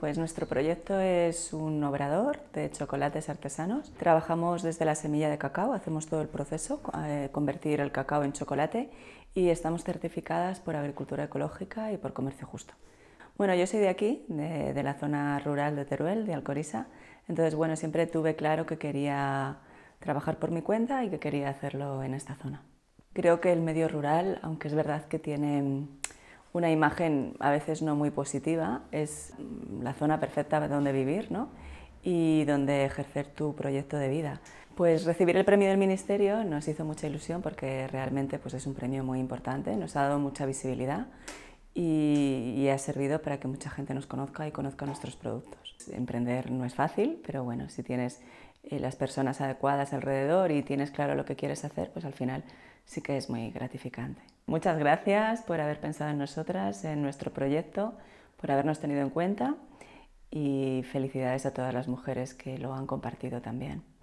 Pues nuestro proyecto es un obrador de chocolates artesanos. Trabajamos desde la semilla de cacao, hacemos todo el proceso, eh, convertir el cacao en chocolate y estamos certificadas por agricultura ecológica y por comercio justo. Bueno, yo soy de aquí, de, la zona rural de Teruel, de Alcorisa, entonces bueno, siempre tuve claro que quería trabajar por mi cuenta y que quería hacerlo en esta zona. Creo que el medio rural, aunque es verdad que tiene una imagen a veces no muy positiva, es la zona perfecta donde vivir y donde ejercer tu proyecto de vida. Pues recibir el premio del Ministerio nos hizo mucha ilusión porque realmente pues, es un premio muy importante, nos ha dado mucha visibilidad y, y ha servido para que mucha gente nos conozca y conozca nuestros productos. Emprender no es fácil, pero bueno, si tienes eh, las personas adecuadas alrededor y tienes claro lo que quieres hacer, pues al final sí que es muy gratificante. Muchas gracias por haber pensado en nosotras, en nuestro proyecto, por habernos tenido en cuenta y felicidades a todas las mujeres que lo han compartido también.